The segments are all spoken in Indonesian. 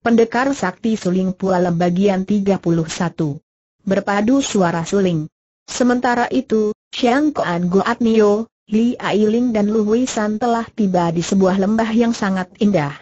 Pendekar Sakti Suling Pualem bagian 31. Berpadu suara suling. Sementara itu, Xiang Koan Goat Nio, Li Ailing dan Lu Hui San telah tiba di sebuah lembah yang sangat indah.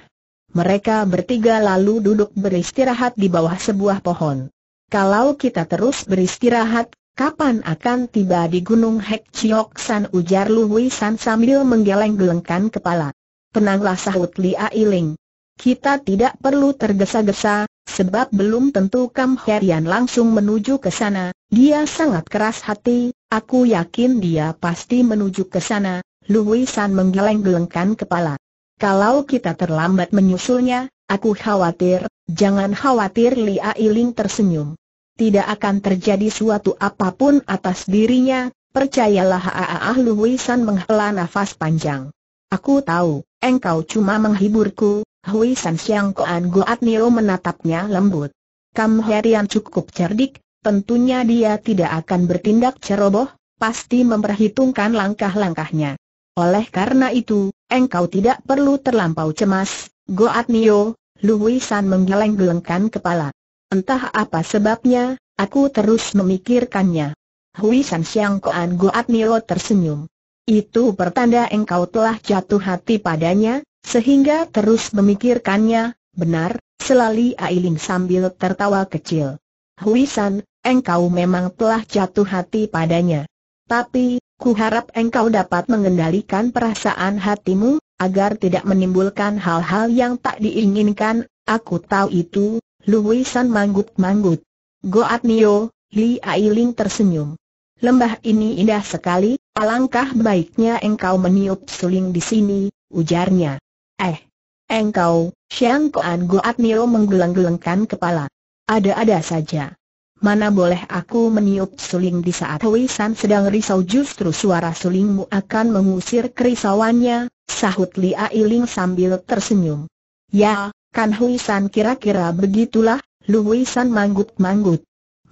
Mereka bertiga lalu duduk beristirahat di bawah sebuah pohon. Kalau kita terus beristirahat, kapan akan tiba di Gunung Hek Chiok San ujar Lu Hui San sambil menggeleng-gelengkan kepala. Tenanglah sahut Li Ailing. Kita tidak perlu tergesa-gesa, sebab belum tentu Kam Herian langsung menuju ke sana, dia sangat keras hati, aku yakin dia pasti menuju ke sana, Lui San menggeleng-gelengkan kepala. Kalau kita terlambat menyusulnya, aku khawatir, jangan khawatir Li Ailing tersenyum. Tidak akan terjadi suatu apapun atas dirinya, percayalah Aaah Lui San menghela nafas panjang. Aku tahu, engkau cuma menghiburku, Hui San Siang Koan Goat Nio menatapnya lembut. Kam Herian cukup cerdik, tentunya dia tidak akan bertindak ceroboh, pasti memperhitungkan langkah-langkahnya. Oleh karena itu, engkau tidak perlu terlampau cemas, Goat Nio, Lu Hui San menggeleng-gelengkan kepala. Entah apa sebabnya, aku terus memikirkannya. Hui San Siang Koan Goat Nio tersenyum. Itu pertanda engkau telah jatuh hati padanya, sehingga terus memikirkannya, benar, selali Ailing sambil tertawa kecil. Huisan, engkau memang telah jatuh hati padanya. Tapi, ku harap engkau dapat mengendalikan perasaan hatimu, agar tidak menimbulkan hal-hal yang tak diinginkan, aku tahu itu, Luwisan manggut-manggut. Goat Nio, Li Ailing tersenyum. Lembah ini indah sekali, alangkah baiknya engkau meniup suling di sini, ujarnya. Eh, engkau, Xiang Koan Goat Nio menggeleng-gelengkan kepala. Ada-ada saja. Mana boleh aku meniup suling di saat San sedang risau justru suara sulingmu akan mengusir kerisauannya, sahut Lia Iling sambil tersenyum. Ya, kan San kira-kira begitulah, Lu San manggut-manggut.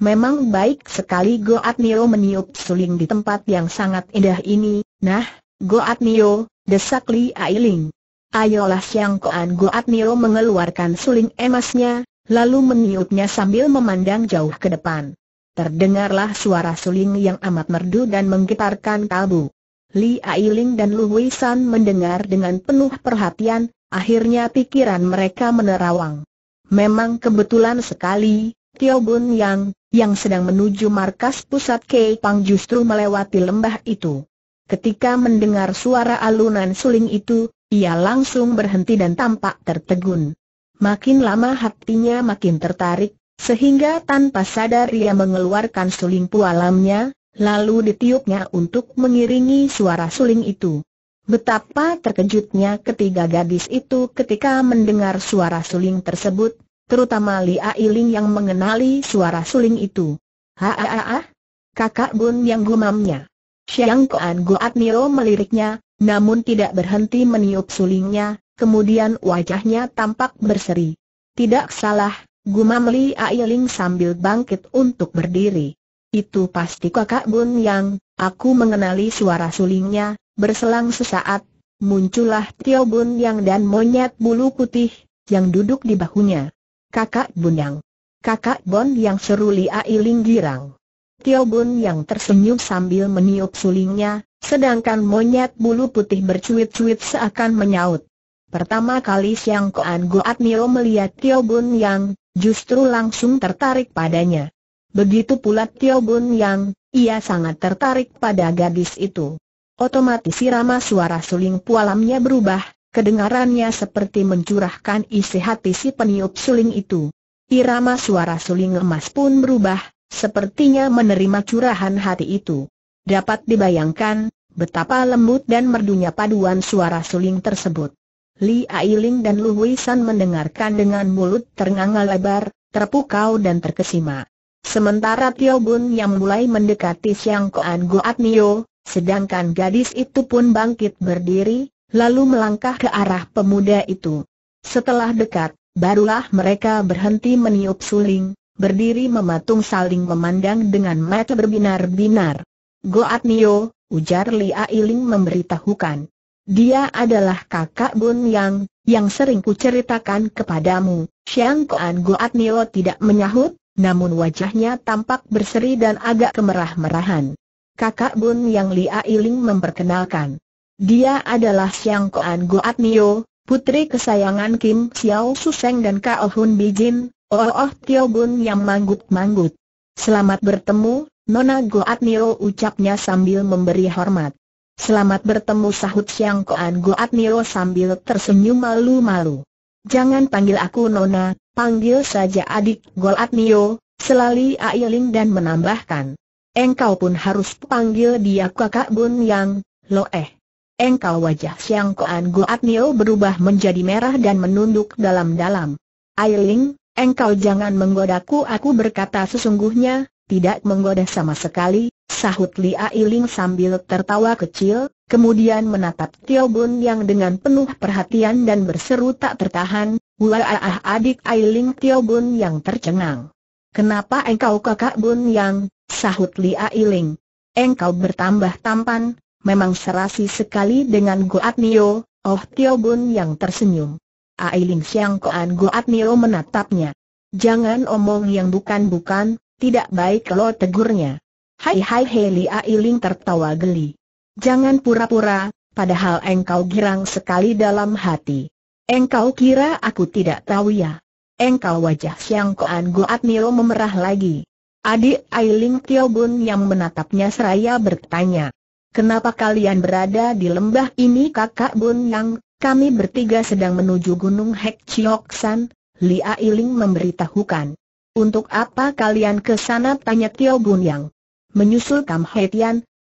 Memang baik sekali Goat Nio meniup suling di tempat yang sangat indah ini, nah, Goat Nio, desak Lia Iling. Ayolah Siang Koan Goat Nio mengeluarkan suling emasnya, lalu meniupnya sambil memandang jauh ke depan. Terdengarlah suara suling yang amat merdu dan menggetarkan kalbu. Li Ailing dan Lu San mendengar dengan penuh perhatian, akhirnya pikiran mereka menerawang. Memang kebetulan sekali, Tio Bun Yang, yang sedang menuju markas pusat Kei Pang justru melewati lembah itu. Ketika mendengar suara alunan suling itu, ia langsung berhenti dan tampak tertegun. Makin lama hatinya makin tertarik, sehingga tanpa sadar ia mengeluarkan suling pualamnya, lalu ditiupnya untuk mengiringi suara suling itu. Betapa terkejutnya ketiga gadis itu ketika mendengar suara suling tersebut, terutama Li Ailing yang mengenali suara suling itu. Haaah, kakak Bun yang gumamnya. Siang Koan Goat Niro meliriknya, namun tidak berhenti meniup sulingnya, kemudian wajahnya tampak berseri. Tidak salah, gumam Li Ailing sambil bangkit untuk berdiri. Itu pasti kakak Bun Yang, aku mengenali suara sulingnya, berselang sesaat, muncullah Tio Bun Yang dan monyet bulu putih, yang duduk di bahunya. Kakak Bun Yang. Kakak Bon Yang seru Li Ailing girang. Tio Bun yang tersenyum sambil meniup sulingnya, sedangkan monyet bulu putih bercuit-cuit seakan menyaut. Pertama kali Siang Koan Goat Nio melihat Tio Bun yang, justru langsung tertarik padanya. Begitu pula Tio Bun yang, ia sangat tertarik pada gadis itu. Otomatis irama suara suling pualamnya berubah, kedengarannya seperti mencurahkan isi hati si peniup suling itu. Irama suara suling emas pun berubah, Sepertinya menerima curahan hati itu. Dapat dibayangkan, betapa lembut dan merdunya paduan suara suling tersebut. Li Ailing dan Lu San mendengarkan dengan mulut ternganga lebar, terpukau dan terkesima. Sementara Tio Bun yang mulai mendekati Siang Koan Goat Nio, sedangkan gadis itu pun bangkit berdiri, lalu melangkah ke arah pemuda itu. Setelah dekat, barulah mereka berhenti meniup suling, berdiri mematung saling memandang dengan mata berbinar-binar. Goat Nio, ujar Lia Iling memberitahukan. Dia adalah kakak Bun Yang, yang sering kuceritakan kepadamu. Xiang Koan Goat Nio tidak menyahut, namun wajahnya tampak berseri dan agak kemerah-merahan. Kakak Bun Yang Lia Iling memperkenalkan. Dia adalah Xiang Koan Goat Nio, putri kesayangan Kim Xiao Suseng dan Kao Hun Bijin, Oh, oh Tio Bun yang manggut-manggut. Selamat bertemu, Nona Goat Niro ucapnya sambil memberi hormat. Selamat bertemu sahut Siang Koan Goat Niro sambil tersenyum malu-malu. Jangan panggil aku Nona, panggil saja adik Goat Niro, selali Ailing dan menambahkan. Engkau pun harus panggil dia kakak Bun Yang, lo eh. Engkau wajah Siang Koan Goat Niro berubah menjadi merah dan menunduk dalam-dalam. Ailing, Engkau jangan menggodaku aku berkata sesungguhnya, tidak menggoda sama sekali, sahut Li Ailing sambil tertawa kecil, kemudian menatap Tio Bun yang dengan penuh perhatian dan berseru tak tertahan, Wah ah, ah, adik Ailing Tio Bun yang tercengang. Kenapa engkau kakak Bun yang, sahut Li Ailing. Engkau bertambah tampan, memang serasi sekali dengan Goat Nio, oh Tio Bun yang tersenyum. Ailing Siangkoan Koan Goat Nio menatapnya. Jangan omong yang bukan-bukan, tidak baik kalau tegurnya. Hai hai Heli Ailing tertawa geli. Jangan pura-pura, padahal engkau girang sekali dalam hati. Engkau kira aku tidak tahu ya? Engkau wajah Siangkoan Koan Goat Nio memerah lagi. Adik Ailing Tio Bun yang menatapnya seraya bertanya. Kenapa kalian berada di lembah ini kakak Bun Yang? Kami bertiga sedang menuju Gunung Hek San, Lia Ailing memberitahukan. Untuk apa kalian ke sana tanya Tio Bun Yang. Menyusul Kam He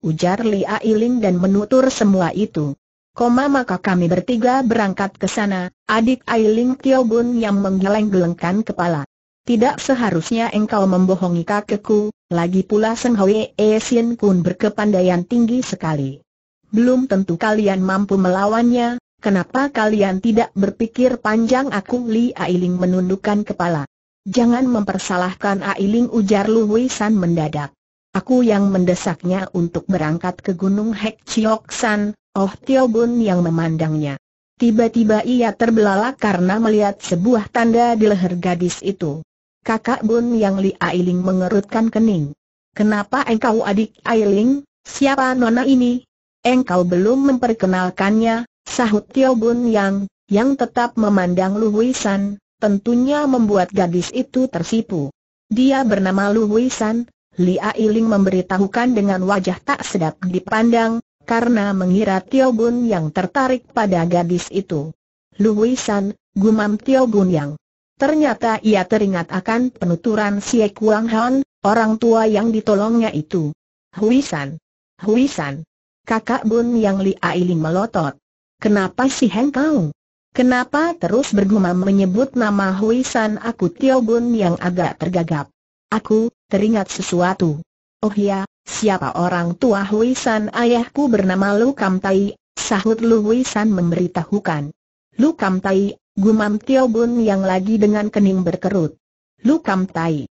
ujar Li Ailing dan menutur semua itu. Koma maka kami bertiga berangkat ke sana, adik Ailing Tio Bun yang menggeleng-gelengkan kepala. Tidak seharusnya engkau membohongi kakekku, lagi pula Seng Hwee Sin Kun berkepandaian tinggi sekali. Belum tentu kalian mampu melawannya, Kenapa kalian tidak berpikir panjang aku Li Ailing menundukkan kepala. Jangan mempersalahkan Ailing ujar Lu San mendadak. Aku yang mendesaknya untuk berangkat ke Gunung Hek Chiok San, Oh Tio Bun yang memandangnya. Tiba-tiba ia terbelalak karena melihat sebuah tanda di leher gadis itu. Kakak Bun yang Li Ailing mengerutkan kening. Kenapa engkau adik Ailing, siapa nona ini? Engkau belum memperkenalkannya, Sahut Tio Bun Yang, yang tetap memandang Lu San, tentunya membuat gadis itu tersipu. Dia bernama Lu Wisan, Lia Iling memberitahukan dengan wajah tak sedap dipandang, karena mengira Tio Bun Yang tertarik pada gadis itu. Lu San, gumam Tio Bun Yang. Ternyata ia teringat akan penuturan si Kuang Han, orang tua yang ditolongnya itu. Huisan. Huisan. Kakak Bun Yang Li Ling melotot. Kenapa sih Kau? Kenapa terus bergumam menyebut nama Hui San aku Tio Bun yang agak tergagap? Aku, teringat sesuatu. Oh ya, siapa orang tua Hui San ayahku bernama Lu Kam Tai, sahut Lu Hui San memberitahukan. Lu Kam Tai, gumam Tio Bun yang lagi dengan kening berkerut. Lu Kam Tai.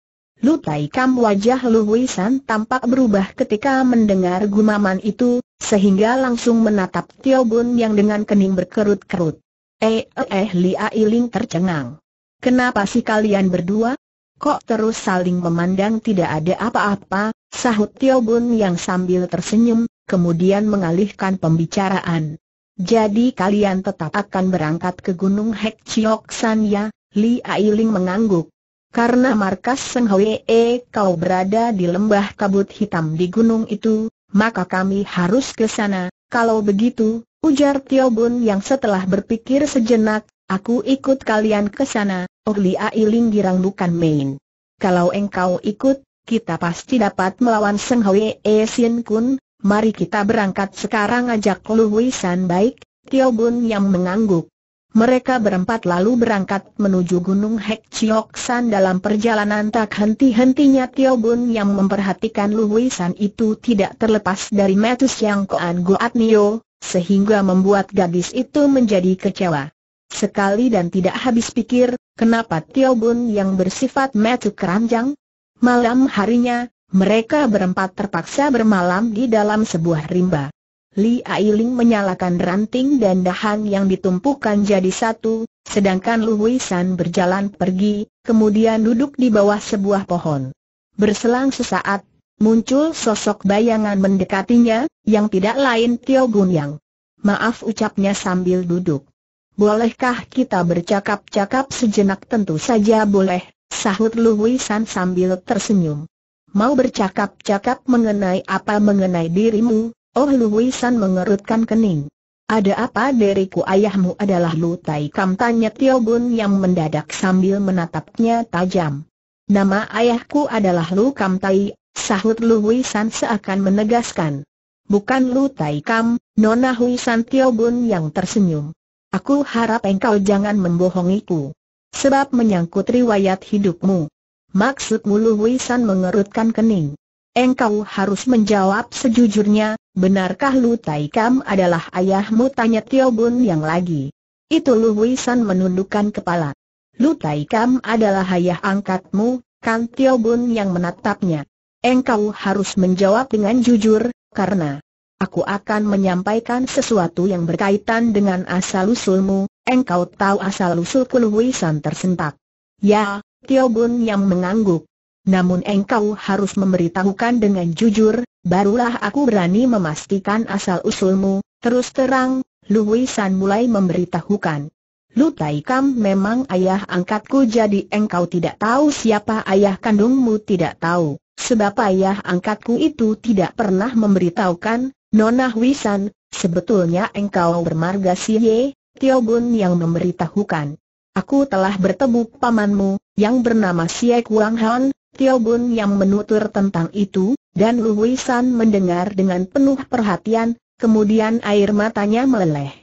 Lutai Kam wajah Lu huisan tampak berubah ketika mendengar gumaman itu, sehingga langsung menatap Tio Bun yang dengan kening berkerut-kerut. Eh, eh, eh Lia Iling tercengang. Kenapa sih kalian berdua? Kok terus saling memandang tidak ada apa-apa, sahut Tio Bun yang sambil tersenyum, kemudian mengalihkan pembicaraan. Jadi kalian tetap akan berangkat ke Gunung Hek Chiok San ya? Li Ailing mengangguk. Karena markas Seng Hwee kau berada di lembah kabut hitam di gunung itu, maka kami harus ke sana. Kalau begitu, ujar Tio Bun yang setelah berpikir sejenak, aku ikut kalian ke sana. Oh Lia Iling girang bukan main. Kalau engkau ikut, kita pasti dapat melawan Seng Hwee eh Sien Kun. Mari kita berangkat sekarang ajak Lu San baik, Tio Bun yang mengangguk. Mereka berempat lalu berangkat menuju Gunung Hek Chiok dalam perjalanan tak henti-hentinya Tio Bun yang memperhatikan Lu San itu tidak terlepas dari Metus yang Koan Goat Nio, sehingga membuat gadis itu menjadi kecewa. Sekali dan tidak habis pikir, kenapa Tio Bun yang bersifat metu keranjang? Malam harinya, mereka berempat terpaksa bermalam di dalam sebuah rimba. Li Ailing menyalakan ranting dan dahan yang ditumpukan jadi satu, sedangkan Lu San berjalan pergi, kemudian duduk di bawah sebuah pohon. Berselang sesaat, muncul sosok bayangan mendekatinya, yang tidak lain Tio Gun Yang. Maaf ucapnya sambil duduk. Bolehkah kita bercakap-cakap sejenak tentu saja boleh, sahut Lu San sambil tersenyum. Mau bercakap-cakap mengenai apa mengenai dirimu, Oh Lu Wisan mengerutkan kening. Ada apa deriku ayahmu adalah Lu Tai Kam tanya Tio Bun yang mendadak sambil menatapnya tajam. Nama ayahku adalah Lu Kam Tai, sahut Lu Wisan seakan menegaskan. Bukan Lu Tai Kam, Nona San Tio Bun yang tersenyum. Aku harap engkau jangan membohongiku. Sebab menyangkut riwayat hidupmu. Maksudmu Lu Wisan mengerutkan kening. Engkau harus menjawab sejujurnya, benarkah Lu Tai Kam adalah ayahmu? Tanya Tio Bun yang lagi. Itu Lu San menundukkan kepala. Lu Tai Kam adalah ayah angkatmu, kan Tio Bun yang menatapnya. Engkau harus menjawab dengan jujur, karena aku akan menyampaikan sesuatu yang berkaitan dengan asal-usulmu, engkau tahu asal-usul Lu San tersentak. Ya, Tio Bun yang mengangguk. Namun engkau harus memberitahukan dengan jujur, barulah aku berani memastikan asal-usulmu, terus terang, Luwisan mulai memberitahukan. Lu Taikam memang ayah angkatku jadi engkau tidak tahu siapa ayah kandungmu tidak tahu, sebab ayah angkatku itu tidak pernah memberitahukan, Nona Wisan, sebetulnya engkau bermarga Ye, Tio Bun yang memberitahukan. Aku telah bertemu pamanmu, yang bernama Siak Wang Han, Tio Bun yang menutur tentang itu, dan San mendengar dengan penuh perhatian, kemudian air matanya meleleh.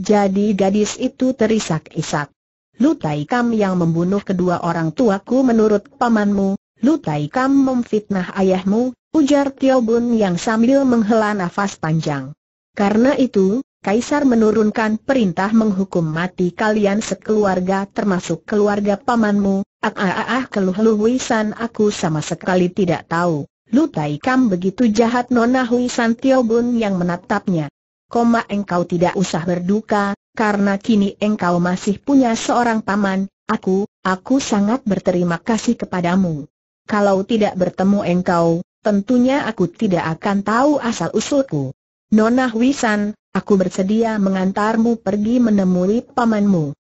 Jadi gadis itu terisak-isak. Lutai Kam yang membunuh kedua orang tuaku menurut pamanmu, Lutai Kam memfitnah ayahmu, ujar Tio Bun yang sambil menghela nafas panjang. Karena itu, Kaisar menurunkan perintah menghukum mati kalian sekeluarga termasuk keluarga pamanmu, Ah ah ah, ah keluh Luisan aku sama sekali tidak tahu. Lu Taikam begitu jahat Nona Huisan Tio Bun yang menatapnya. Koma engkau tidak usah berduka, karena kini engkau masih punya seorang paman, aku, aku sangat berterima kasih kepadamu. Kalau tidak bertemu engkau, tentunya aku tidak akan tahu asal-usulku. Nona Huisan, aku bersedia mengantarmu pergi menemui pamanmu.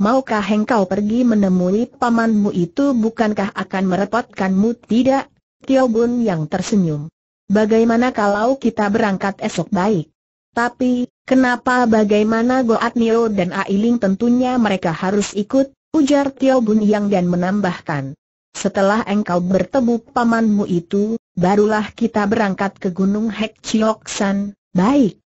Maukah engkau pergi menemui pamanmu itu bukankah akan merepotkanmu? Tidak, Tio Bun yang tersenyum. Bagaimana kalau kita berangkat esok baik? Tapi, kenapa bagaimana Goat Nio dan Ailing tentunya mereka harus ikut, ujar Tio Bun Yang dan menambahkan. Setelah engkau bertemu pamanmu itu, barulah kita berangkat ke Gunung Hek Chiok San. Baik,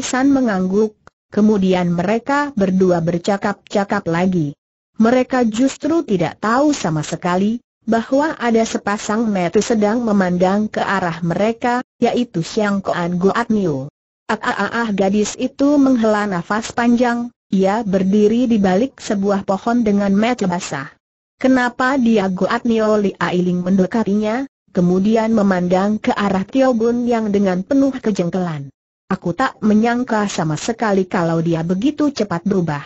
San mengangguk, Kemudian mereka berdua bercakap-cakap lagi. Mereka justru tidak tahu sama sekali bahwa ada sepasang mata sedang memandang ke arah mereka, yaitu Siang Koan Goat Niu. Ah, ah, ah, ah, gadis itu menghela nafas panjang, ia berdiri di balik sebuah pohon dengan mata basah. Kenapa dia Goat Niu Li Ailing mendekatinya, kemudian memandang ke arah Tio Bun yang dengan penuh kejengkelan. Aku tak menyangka sama sekali kalau dia begitu cepat berubah.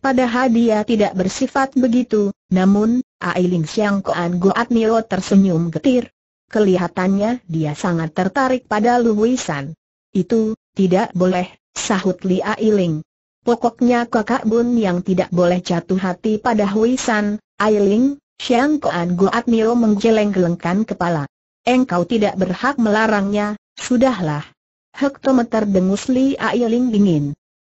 Padahal dia tidak bersifat begitu, namun, Ailing Siang Koan Goat Nio tersenyum getir. Kelihatannya dia sangat tertarik pada Lu Luwisan. Itu, tidak boleh, sahut Li Ailing. Pokoknya kakak Bun yang tidak boleh jatuh hati pada Huisan, Ailing, Siang Koan Goat Nio menggeleng-gelengkan kepala. Engkau tidak berhak melarangnya, sudahlah hektometer dengus Li Ailing dingin.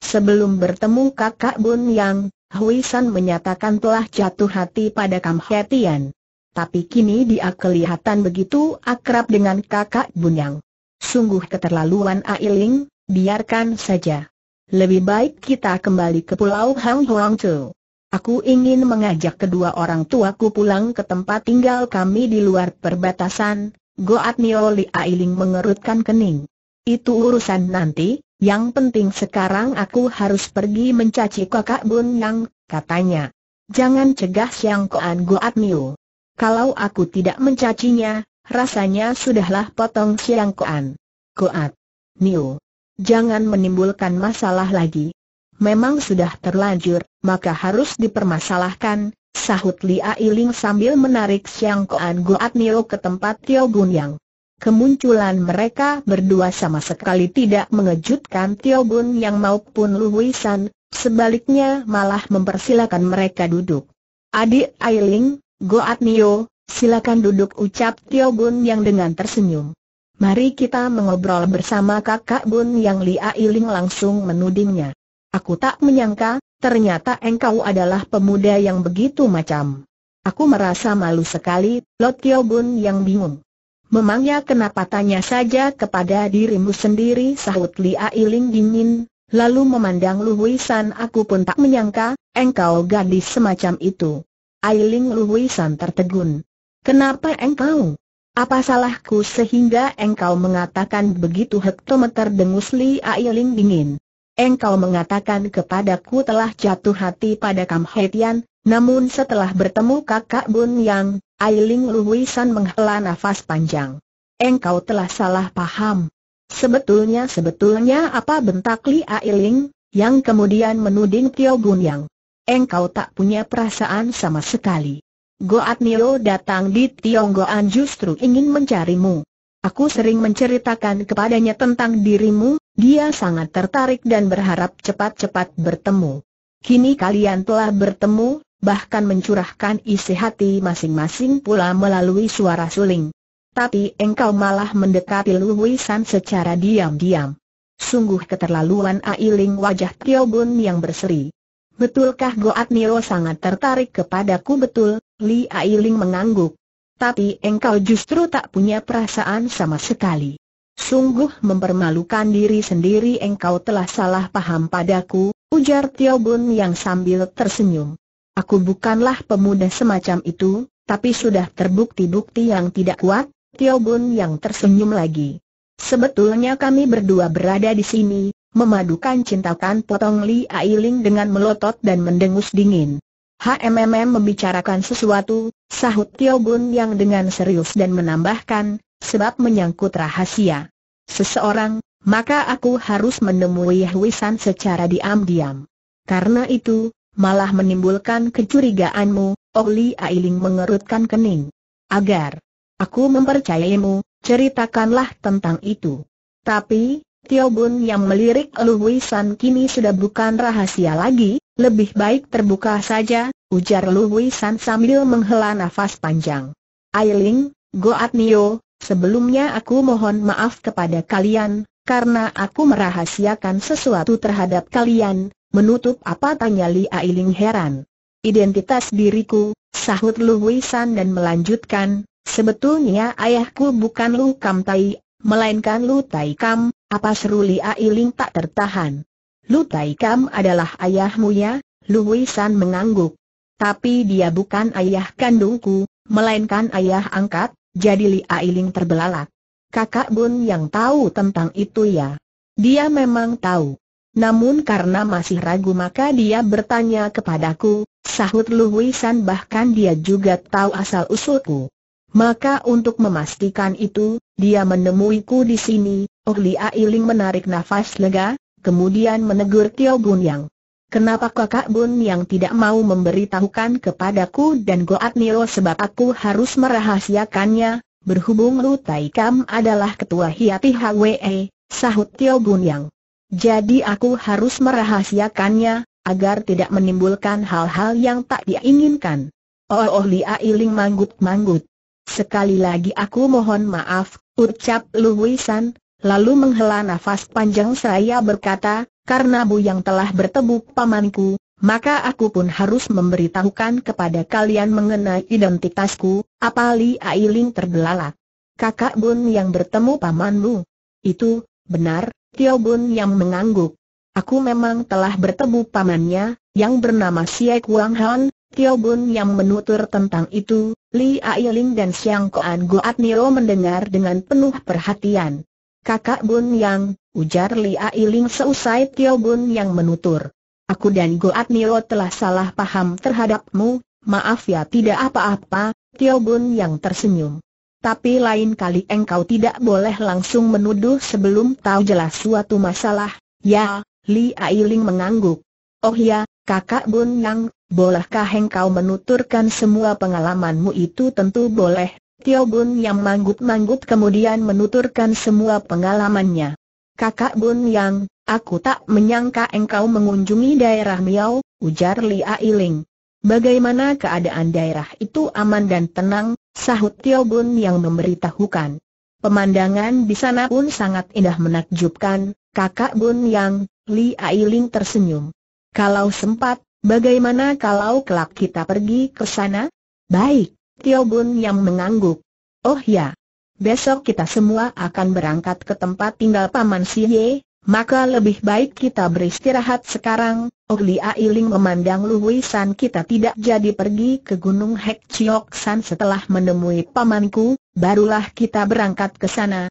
Sebelum bertemu kakak Bun Yang, Hui San menyatakan telah jatuh hati pada Kam Hetian. Tapi kini dia kelihatan begitu akrab dengan kakak Bun Yang. Sungguh keterlaluan Ailing, biarkan saja. Lebih baik kita kembali ke Pulau Hang Huang Tu. Aku ingin mengajak kedua orang tuaku pulang ke tempat tinggal kami di luar perbatasan. Goat Nio Ailing mengerutkan kening. Itu urusan nanti, yang penting sekarang aku harus pergi mencaci kakak Bun Yang, katanya. Jangan cegah Siang Koan Goat Miu. Kalau aku tidak mencacinya, rasanya sudahlah potong Siang Koan. Goat Miu. Jangan menimbulkan masalah lagi. Memang sudah terlanjur, maka harus dipermasalahkan, sahut Li Ailing sambil menarik Siang Koan Goat Miu ke tempat Tio Bun Yang. Kemunculan mereka berdua sama sekali tidak mengejutkan Tio Bun Yang maupun Lu San, sebaliknya malah mempersilakan mereka duduk. Adik Ailing, Goat Nio, silakan duduk ucap Tio Bun Yang dengan tersenyum. Mari kita mengobrol bersama kakak Bun Yang Li Ailing langsung menudingnya. Aku tak menyangka, ternyata engkau adalah pemuda yang begitu macam. Aku merasa malu sekali, Lot Tio Bun Yang bingung. Memangnya kenapa tanya saja kepada dirimu sendiri sahut Li Ailing dingin, lalu memandang Lu Luwisan aku pun tak menyangka, engkau gadis semacam itu. Ailing Luwisan tertegun. Kenapa engkau? Apa salahku sehingga engkau mengatakan begitu hektometer dengus Li Ailing dingin? Engkau mengatakan kepadaku telah jatuh hati pada Kam Hetian, namun setelah bertemu kakak Bun Yang, Ailing Luwisan menghela nafas panjang. Engkau telah salah paham. Sebetulnya sebetulnya apa bentak Li Ailing, yang kemudian menuding Tio Gunyang. Engkau tak punya perasaan sama sekali. Goat Nio datang di Tionggoan justru ingin mencarimu. Aku sering menceritakan kepadanya tentang dirimu, dia sangat tertarik dan berharap cepat-cepat bertemu. Kini kalian telah bertemu, bahkan mencurahkan isi hati masing-masing pula melalui suara suling. Tapi engkau malah mendekati Lu Luwisan secara diam-diam. Sungguh keterlaluan Ailing wajah Tio Bun yang berseri. Betulkah Goat Niro sangat tertarik kepadaku betul? Li Ailing mengangguk. Tapi engkau justru tak punya perasaan sama sekali. Sungguh mempermalukan diri sendiri engkau telah salah paham padaku, ujar Tio Bun yang sambil tersenyum. Aku bukanlah pemuda semacam itu, tapi sudah terbukti bukti yang tidak kuat, Tio Bun yang tersenyum lagi. Sebetulnya kami berdua berada di sini, memadukan cintakan potong Li Ailing dengan melotot dan mendengus dingin. HMMM membicarakan sesuatu, sahut Tio Bun yang dengan serius dan menambahkan, sebab menyangkut rahasia. Seseorang, maka aku harus menemui Hui secara diam-diam. Karena itu, malah menimbulkan kecurigaanmu, Oli oh Ailing mengerutkan kening. Agar aku mempercayaimu, ceritakanlah tentang itu. Tapi, Tio Bun yang melirik Lu San kini sudah bukan rahasia lagi, lebih baik terbuka saja, ujar Lu San sambil menghela nafas panjang. Ailing, Goat Nio, sebelumnya aku mohon maaf kepada kalian, karena aku merahasiakan sesuatu terhadap kalian, Menutup apa tanya Li Ailing heran. Identitas diriku, sahut Lu San dan melanjutkan, sebetulnya ayahku bukan Lu Kam Tai, melainkan Lu Tai Kam, apa seru Li Ailing tak tertahan. Lu Tai Kam adalah ayahmu ya, Lu San mengangguk. Tapi dia bukan ayah kandungku, melainkan ayah angkat, jadi Li Ailing terbelalak. Kakak Bun yang tahu tentang itu ya. Dia memang tahu. Namun karena masih ragu maka dia bertanya kepadaku, sahut Lu bahkan dia juga tahu asal-usulku. Maka untuk memastikan itu, dia menemuiku di sini, Oh Ailing menarik nafas lega, kemudian menegur Tio Bun Yang. Kenapa kakak Bun Yang tidak mau memberitahukan kepadaku dan Goat Nilo sebab aku harus merahasiakannya, berhubung Lu Taikam adalah ketua Hiati HWE, sahut Tio Bun Yang. Jadi aku harus merahasiakannya, agar tidak menimbulkan hal-hal yang tak diinginkan. Oh, oh Lia Iling manggut-manggut. Sekali lagi aku mohon maaf, ucap Luwisan, lalu menghela nafas panjang saya berkata, karena Bu yang telah bertemu pamanku, maka aku pun harus memberitahukan kepada kalian mengenai identitasku, apa Li Ailing terbelalak. Kakak Bun yang bertemu pamanmu. Itu, benar, Tio Bun yang mengangguk. Aku memang telah bertemu pamannya, yang bernama Siak Wang Han, Tio Bun yang menutur tentang itu, Li Ailing dan Siang Koan Goat Niro mendengar dengan penuh perhatian. Kakak Bun Yang, ujar Li Ailing seusai Tio Bun yang menutur. Aku dan Goat Niro telah salah paham terhadapmu, maaf ya tidak apa-apa, Tio Bun yang tersenyum. Tapi lain kali engkau tidak boleh langsung menuduh sebelum tahu jelas suatu masalah. Ya, Li Ailing mengangguk. Oh ya, kakak Bun Yang, bolehkah engkau menuturkan semua pengalamanmu itu tentu boleh. Tio Bun Yang manggut-manggut kemudian menuturkan semua pengalamannya. Kakak Bun Yang, aku tak menyangka engkau mengunjungi daerah Miao, ujar Li Ailing. Bagaimana keadaan daerah itu aman dan tenang, sahut Tio Bun yang memberitahukan. Pemandangan di sana pun sangat indah menakjubkan, kakak Bun yang, Li Ailing tersenyum. Kalau sempat, bagaimana kalau kelak kita pergi ke sana? Baik, Tio Bun yang mengangguk. Oh ya, besok kita semua akan berangkat ke tempat tinggal Paman Siye, maka lebih baik kita beristirahat sekarang, Ogli oh, Ailing memandang San kita tidak jadi pergi ke Gunung Hek Chiok San setelah menemui pamanku, barulah kita berangkat ke sana,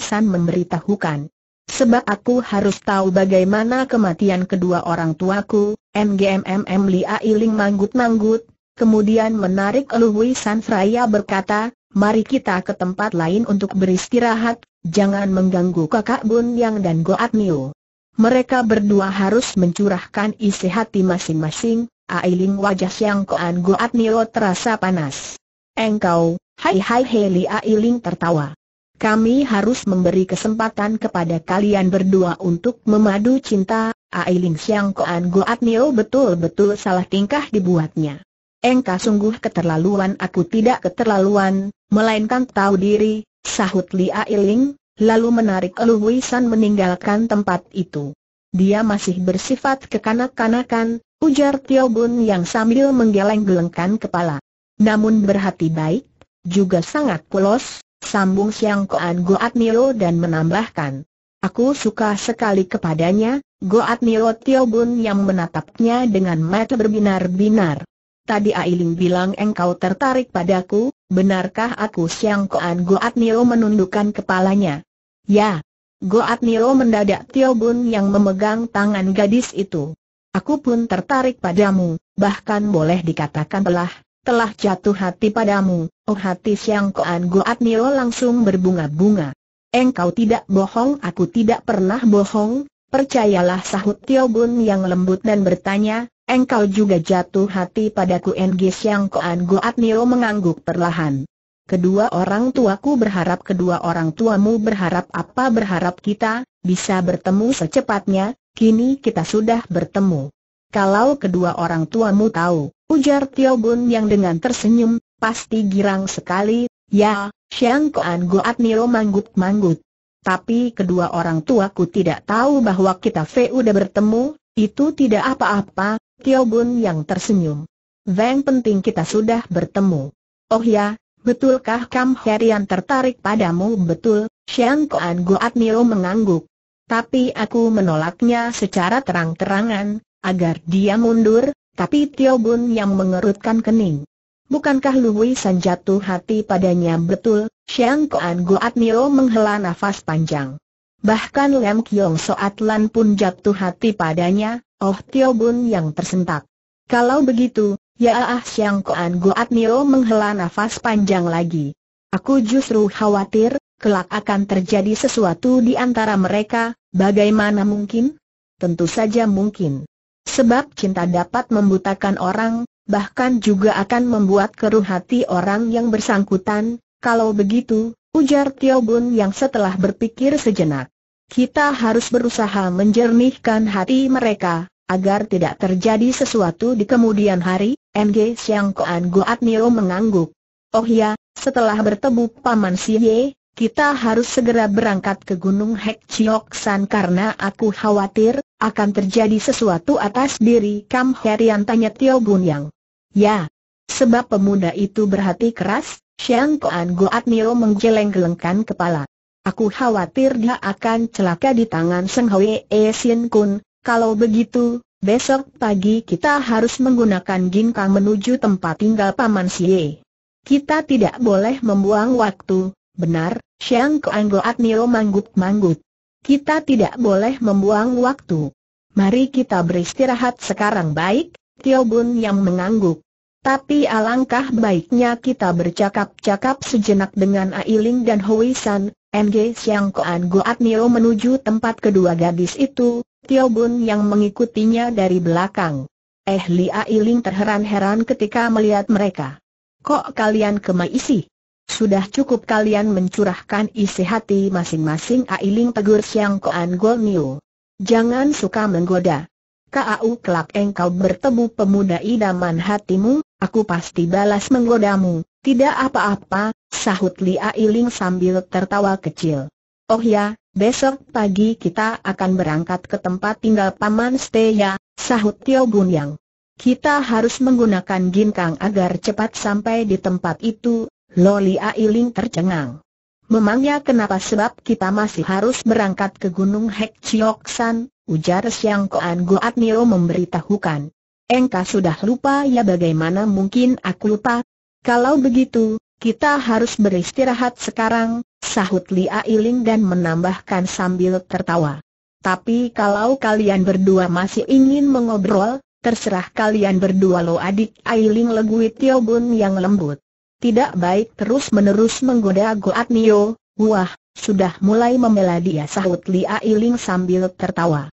San memberitahukan. Sebab aku harus tahu bagaimana kematian kedua orang tuaku, MGMMM Li Ailing manggut-manggut, kemudian menarik San Fraya berkata, mari kita ke tempat lain untuk beristirahat, jangan mengganggu kakak Bun Yang dan Goat Niu mereka berdua harus mencurahkan isi hati masing-masing, Ailing wajah Siang Koan Goat Nio terasa panas. Engkau, hai hai Heli Ailing tertawa. Kami harus memberi kesempatan kepada kalian berdua untuk memadu cinta, Ailing Siang Koan Goat Nio betul-betul salah tingkah dibuatnya. Engkau sungguh keterlaluan aku tidak keterlaluan, melainkan tahu diri, sahut Li Ailing, lalu menarik Lu meninggalkan tempat itu. Dia masih bersifat kekanak-kanakan, ujar Tio Bun yang sambil menggeleng-gelengkan kepala. Namun berhati baik, juga sangat polos, sambung Siang Koan Goat Nilo dan menambahkan. Aku suka sekali kepadanya, Goat Nilo Tio Bun yang menatapnya dengan mata berbinar-binar. Tadi Ailing bilang engkau tertarik padaku, Benarkah aku Siang Koan Goat Nio menundukkan kepalanya? Ya. Goat Nio mendadak Tio Bun yang memegang tangan gadis itu. Aku pun tertarik padamu, bahkan boleh dikatakan telah, telah jatuh hati padamu. Oh hati Siang Koan Goat Nio langsung berbunga-bunga. Engkau tidak bohong, aku tidak pernah bohong, Percayalah sahut Tio Bun yang lembut dan bertanya, engkau juga jatuh hati padaku NG Siang Koan Goat Nio mengangguk perlahan. Kedua orang tuaku berharap kedua orang tuamu berharap apa berharap kita, bisa bertemu secepatnya, kini kita sudah bertemu. Kalau kedua orang tuamu tahu, ujar Tio Bun yang dengan tersenyum, pasti girang sekali, ya, Siang Koan Goat Nio manggut-manggut. Tapi kedua orang tuaku tidak tahu bahwa kita sudah bertemu, itu tidak apa-apa, Tio Bun yang tersenyum. Veng penting kita sudah bertemu. Oh ya, betulkah Kam Herian tertarik padamu betul? Shen Koan Goat Nio mengangguk. Tapi aku menolaknya secara terang-terangan, agar dia mundur, tapi Tio Bun yang mengerutkan kening. Bukankah Lui San jatuh hati padanya betul? Xiang Koan Goat Nio menghela nafas panjang. Bahkan Lam Kiong Soat Lan pun jatuh hati padanya, Oh Tio Bun yang tersentak. Kalau begitu, ya ah Xiang Koan Goat Nio menghela nafas panjang lagi. Aku justru khawatir, kelak akan terjadi sesuatu di antara mereka, bagaimana mungkin? Tentu saja mungkin. Sebab cinta dapat membutakan orang, bahkan juga akan membuat keruh hati orang yang bersangkutan, kalau begitu, ujar Tio Bun yang setelah berpikir sejenak. Kita harus berusaha menjernihkan hati mereka, agar tidak terjadi sesuatu di kemudian hari, MG Siang Koan Goat Nio mengangguk. Oh ya, setelah bertemu Paman Si Ye, kita harus segera berangkat ke Gunung Hek Chiok San karena aku khawatir, akan terjadi sesuatu atas diri Kam Herian tanya Tio Bun Yang. Ya, sebab pemuda itu berhati keras, Xiang Koan Goat Nio menggeleng-gelengkan kepala. Aku khawatir dia akan celaka di tangan Seng Hwee Sin Kun, kalau begitu, besok pagi kita harus menggunakan ginkang menuju tempat tinggal Paman Xie. Kita tidak boleh membuang waktu, benar, Xiang Koan Goat Nio manggut-manggut. Kita tidak boleh membuang waktu. Mari kita beristirahat sekarang baik, Tio Bun yang mengangguk. Tapi alangkah baiknya kita bercakap-cakap sejenak dengan Ailing dan Hui San, MG Siang Koan Goat Nio menuju tempat kedua gadis itu, Tio Bun yang mengikutinya dari belakang. Eh Li Ailing terheran-heran ketika melihat mereka. Kok kalian isi? Sudah cukup kalian mencurahkan isi hati masing-masing Ailing tegur Siang Koan Goat Nio. Jangan suka menggoda. Kau kelak engkau bertemu pemuda idaman hatimu, aku pasti balas menggodamu, tidak apa-apa, sahut Li Ailing sambil tertawa kecil. Oh ya, besok pagi kita akan berangkat ke tempat tinggal Paman Steya, sahut Tio Bunyang. Kita harus menggunakan ginkang agar cepat sampai di tempat itu, Loli Ailing tercengang. Memangnya kenapa sebab kita masih harus berangkat ke Gunung Hek Chioksan, Ujar Siang Koan Goat Nio memberitahukan. Engkau sudah lupa ya bagaimana mungkin aku lupa? Kalau begitu, kita harus beristirahat sekarang, sahut Lia Iling dan menambahkan sambil tertawa. Tapi kalau kalian berdua masih ingin mengobrol, terserah kalian berdua lo adik Ailing Legui Tio yang lembut. Tidak baik terus-menerus menggoda Goat Nio, wah, sudah mulai membela dia sahut Lia Iling sambil tertawa.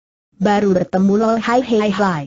Baru bertemu lol hai hai hai.